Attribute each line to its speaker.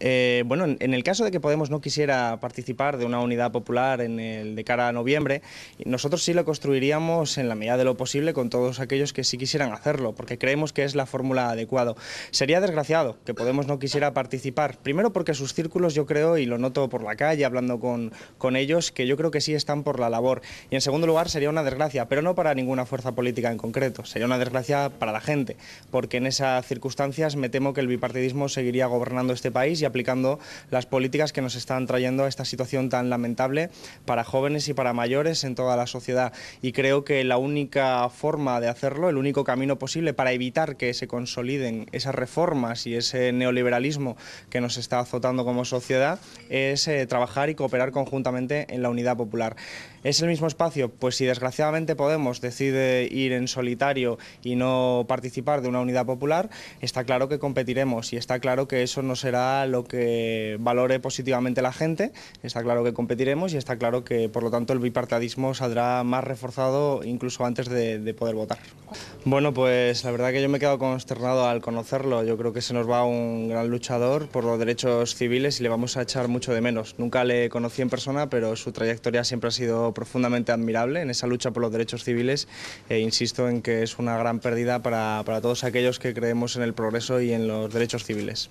Speaker 1: Eh, bueno, en, el caso de que Podemos no quisiera participar de una unidad popular en el, de cara a noviembre, nosotros sí lo construiríamos en la medida de lo posible con todos aquellos que sí quisieran hacerlo, porque creemos que es la fórmula adecuada. Sería desgraciado que Podemos no quisiera participar, primero porque sus círculos yo creo, y lo noto por la calle hablando con, con ellos, que yo creo que sí están por la labor. Y en segundo lugar sería una desgracia, pero no para ninguna fuerza política en concreto, sería una desgracia para la gente, porque en esas circunstancias me temo que el bipartidismo seguiría gobernando este país y aplicando las políticas que nos están trayendo a esta situación tan lamentable para jóvenes y para mayores en toda la sociedad. Y creo que la única forma de hacerlo, el único camino posible para evitar que se consoliden esas reformas y ese neoliberalismo que nos está azotando como sociedad, es eh, trabajar y cooperar conjuntamente en la unidad popular. ¿Es el mismo espacio? Pues si desgraciadamente Podemos decide ir en solitario y no participar de una unidad popular, está claro que competiremos y está claro que eso no será lo que valore positivamente la gente, está claro que competiremos y está claro que, por lo tanto, el bipartidismo saldrá más reforzado incluso antes de, poder votar. Bueno, pues la verdad que yo me he quedado consternado al conocerlo. Yo creo que se nos va un gran luchador por los derechos civiles y le vamos a echar mucho de menos. Nunca le conocí en persona, pero su trayectoria siempre ha sido profundamente admirable en esa lucha por los derechos civiles e insisto en que es una gran pérdida para, para todos aquellos que creemos en el progreso y en los derechos civiles.